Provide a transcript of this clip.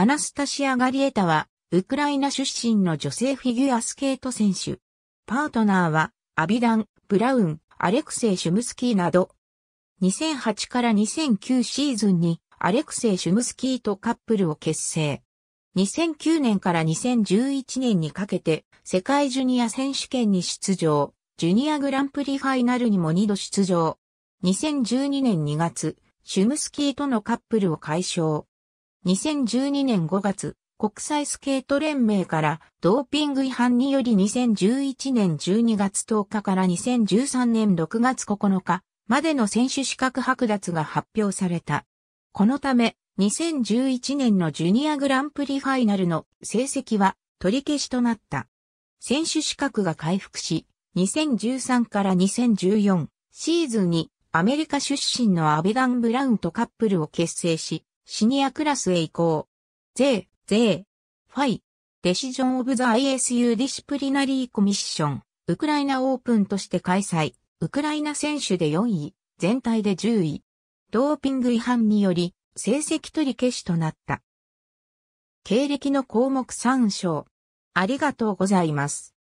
アナスタシア・ガリエタは、ウクライナ出身の女性フィギュアスケート選手。パートナーは、アビダン、ブラウン、アレクセイ・シュムスキーなど。2008から2009シーズンに、アレクセイ・シュムスキーとカップルを結成。2009年から2011年にかけて、世界ジュニア選手権に出場、ジュニアグランプリファイナルにも2度出場。2012年2月、シュムスキーとのカップルを解消。2012年5月、国際スケート連盟からドーピング違反により2011年12月10日から2013年6月9日までの選手資格剥奪が発表された。このため2011年のジュニアグランプリファイナルの成績は取り消しとなった。選手資格が回復し、2013から2014シーズンにアメリカ出身のアビダン・ブラウンとカップルを結成し、シニアクラスへ移行。税、税、ファイ、デシジョンオブザ ISU ディシプリナリーコミッション、ウクライナオープンとして開催、ウクライナ選手で4位、全体で10位。ドーピング違反により、成績取り消しとなった。経歴の項目参照。ありがとうございます。